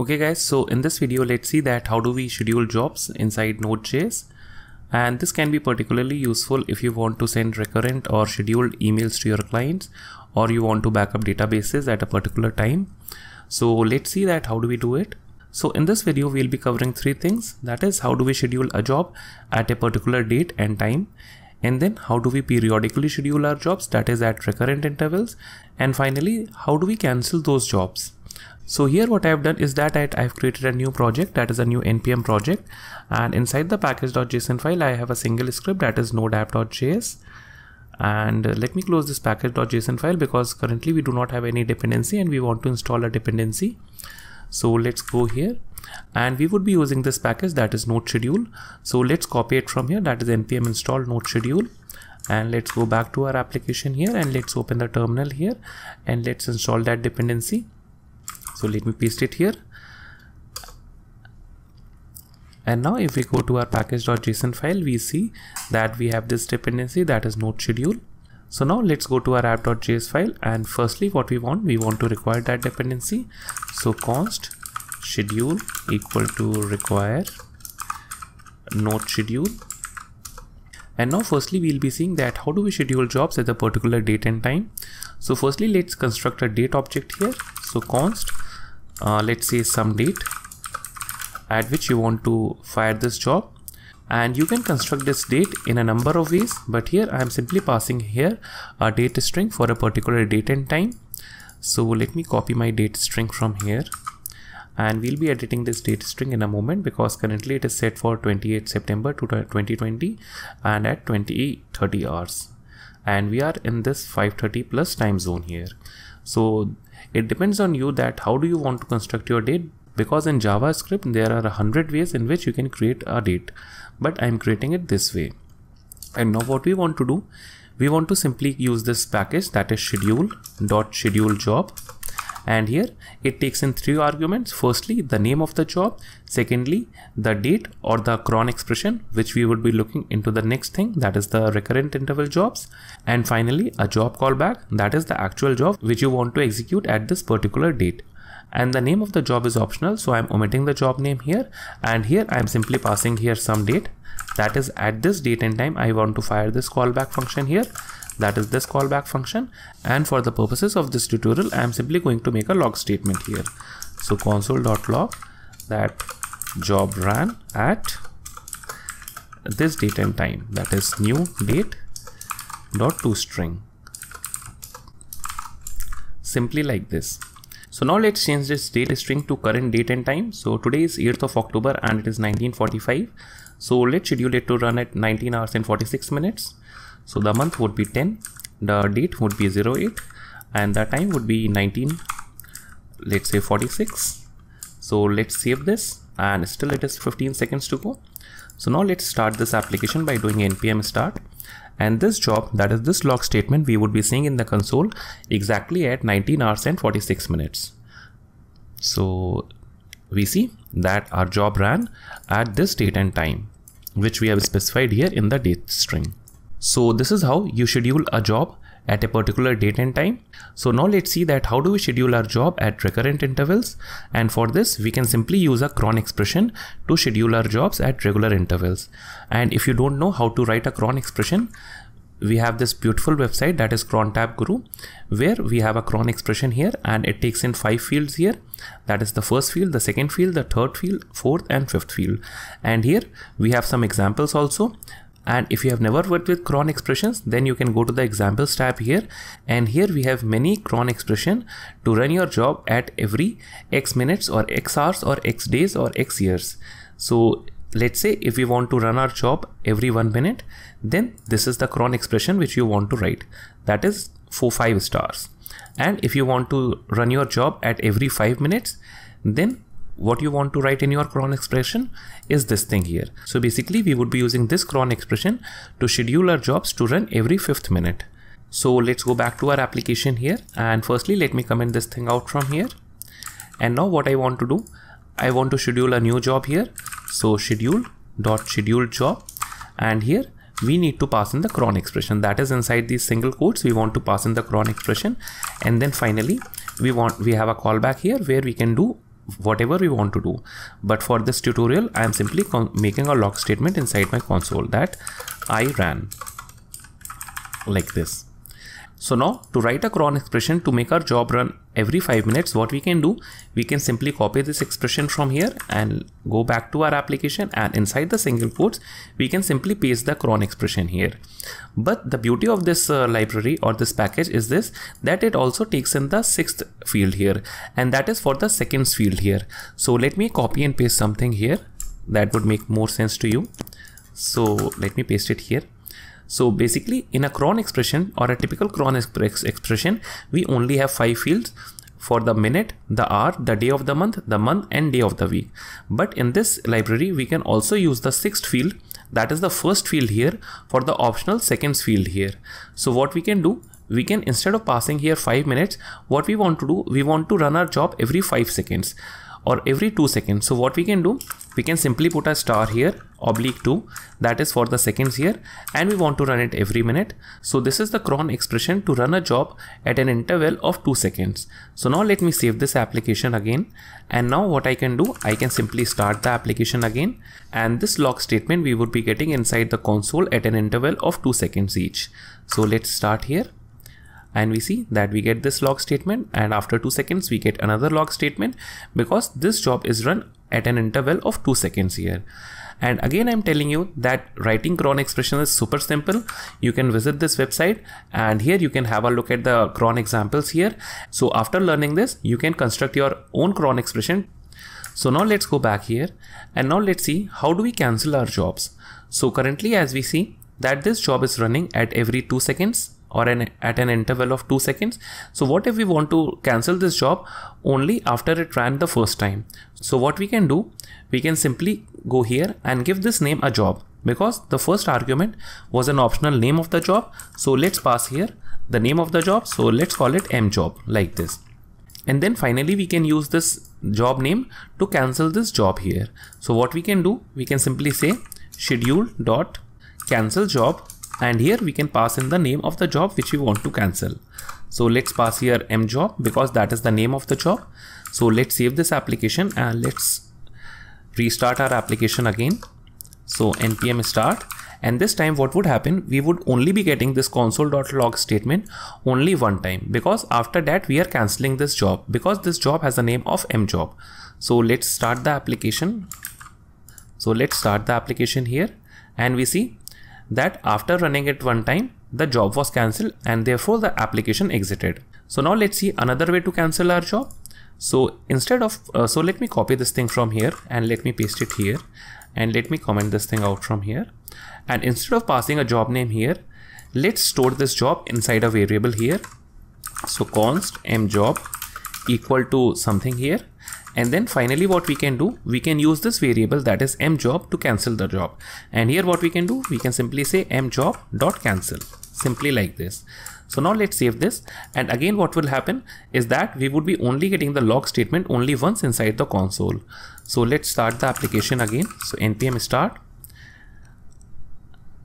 Okay guys, so in this video, let's see that how do we schedule jobs inside Node.js. And this can be particularly useful if you want to send recurrent or scheduled emails to your clients or you want to backup databases at a particular time. So let's see that how do we do it. So in this video, we'll be covering three things. That is how do we schedule a job at a particular date and time and then how do we periodically schedule our jobs that is at recurrent intervals and finally how do we cancel those jobs so here what I've done is that I, have created a new project that is a new npm project and inside the package.json file I have a single script that is nodeapp.js and uh, let me close this package.json file because currently we do not have any dependency and we want to install a dependency. So let's go here and we would be using this package that is node schedule. So let's copy it from here that is npm install node schedule and let's go back to our application here and let's open the terminal here and let's install that dependency so let me paste it here and now if we go to our package.json file we see that we have this dependency that is node schedule so now let's go to our app.js file and firstly what we want we want to require that dependency so const schedule equal to require node schedule and now firstly we'll be seeing that how do we schedule jobs at a particular date and time so firstly let's construct a date object here so const uh, let's say some date at which you want to fire this job and you can construct this date in a number of ways but here I am simply passing here a date string for a particular date and time so let me copy my date string from here and we'll be editing this date string in a moment because currently it is set for 28 September 2020 and at 2030 hours and we are in this 530 plus time zone here so it depends on you that how do you want to construct your date because in JavaScript there are a hundred ways in which you can create a date but I'm creating it this way. And now what we want to do, we want to simply use this package that is schedule dot schedule job and here it takes in three arguments firstly the name of the job secondly the date or the cron expression which we would be looking into the next thing that is the recurrent interval jobs and finally a job callback that is the actual job which you want to execute at this particular date and the name of the job is optional so I'm omitting the job name here and here I'm simply passing here some date that is at this date and time I want to fire this callback function here that is this callback function and for the purposes of this tutorial I am simply going to make a log statement here so console.log that job ran at this date and time that is new date dot to string simply like this so now let's change this date string to current date and time so today is 8th of October and it is 1945 so let's schedule it to run at 19 hours and 46 minutes so the month would be 10, the date would be 08 and the time would be 19, let's say 46. So let's save this and still it is 15 seconds to go. So now let's start this application by doing npm start and this job that is this log statement we would be seeing in the console exactly at 19 hours and 46 minutes. So we see that our job ran at this date and time which we have specified here in the date string. So this is how you schedule a job at a particular date and time. So now let's see that how do we schedule our job at recurrent intervals and for this we can simply use a cron expression to schedule our jobs at regular intervals. And if you don't know how to write a cron expression, we have this beautiful website that is cron tab guru where we have a cron expression here and it takes in five fields here that is the first field the second field the third field fourth and fifth field and here we have some examples also and if you have never worked with cron expressions then you can go to the examples tab here and here we have many cron expression to run your job at every x minutes or x hours or x days or x years so let's say if we want to run our job every one minute then this is the cron expression which you want to write that is for five stars and if you want to run your job at every five minutes then what you want to write in your cron expression is this thing here. So basically we would be using this cron expression to schedule our jobs to run every fifth minute. So let's go back to our application here and firstly let me comment this thing out from here. And now what I want to do, I want to schedule a new job here. So schedule dot schedule job and here we need to pass in the cron expression that is inside these single quotes we want to pass in the cron expression and then finally we want we have a callback here where we can do whatever we want to do but for this tutorial I am simply making a log statement inside my console that I ran like this so now to write a cron expression to make our job run every 5 minutes what we can do we can simply copy this expression from here and go back to our application and inside the single quotes we can simply paste the cron expression here. But the beauty of this uh, library or this package is this that it also takes in the sixth field here and that is for the seconds field here. So let me copy and paste something here that would make more sense to you. So let me paste it here. So basically in a cron expression or a typical cron exp expression, we only have five fields for the minute, the hour, the day of the month, the month and day of the week. But in this library, we can also use the sixth field that is the first field here for the optional seconds field here. So what we can do, we can instead of passing here 5 minutes, what we want to do, we want to run our job every 5 seconds or every 2 seconds. So what we can do, we can simply put a star here oblique 2 that is for the seconds here and we want to run it every minute so this is the cron expression to run a job at an interval of 2 seconds so now let me save this application again and now what I can do I can simply start the application again and this log statement we would be getting inside the console at an interval of 2 seconds each so let's start here and we see that we get this log statement and after 2 seconds we get another log statement because this job is run at an interval of 2 seconds here. And again, I'm telling you that writing cron expression is super simple. You can visit this website and here you can have a look at the cron examples here. So after learning this, you can construct your own cron expression. So now let's go back here and now let's see how do we cancel our jobs. So currently as we see that this job is running at every two seconds or an, at an interval of 2 seconds. So what if we want to cancel this job only after it ran the first time? So what we can do, we can simply go here and give this name a job because the first argument was an optional name of the job. So let's pass here the name of the job. So let's call it m job like this. And then finally we can use this job name to cancel this job here. So what we can do, we can simply say schedule dot cancel job and here we can pass in the name of the job which we want to cancel. So let's pass here M job because that is the name of the job. So let's save this application and let's restart our application again. So npm start and this time what would happen we would only be getting this console.log statement only one time because after that we are cancelling this job because this job has the name of m job. So let's start the application. So let's start the application here and we see that after running it one time, the job was cancelled and therefore the application exited. So now let's see another way to cancel our job. So instead of, uh, so let me copy this thing from here and let me paste it here and let me comment this thing out from here. And instead of passing a job name here, let's store this job inside a variable here. So const mjob equal to something here and then finally what we can do we can use this variable that is m job to cancel the job and here what we can do we can simply say m job dot cancel simply like this so now let's save this and again what will happen is that we would be only getting the log statement only once inside the console so let's start the application again so npm start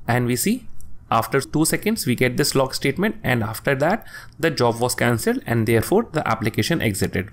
and we see after 2 seconds we get this log statement and after that the job was cancelled and therefore the application exited.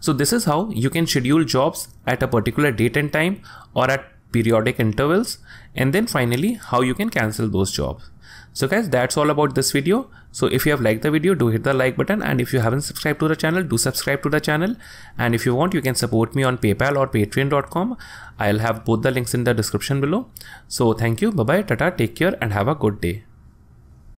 So this is how you can schedule jobs at a particular date and time or at periodic intervals and then finally how you can cancel those jobs. So guys that's all about this video. So if you have liked the video do hit the like button and if you haven't subscribed to the channel do subscribe to the channel and if you want you can support me on paypal or patreon.com. I'll have both the links in the description below. So thank you bye bye tata take care and have a good day.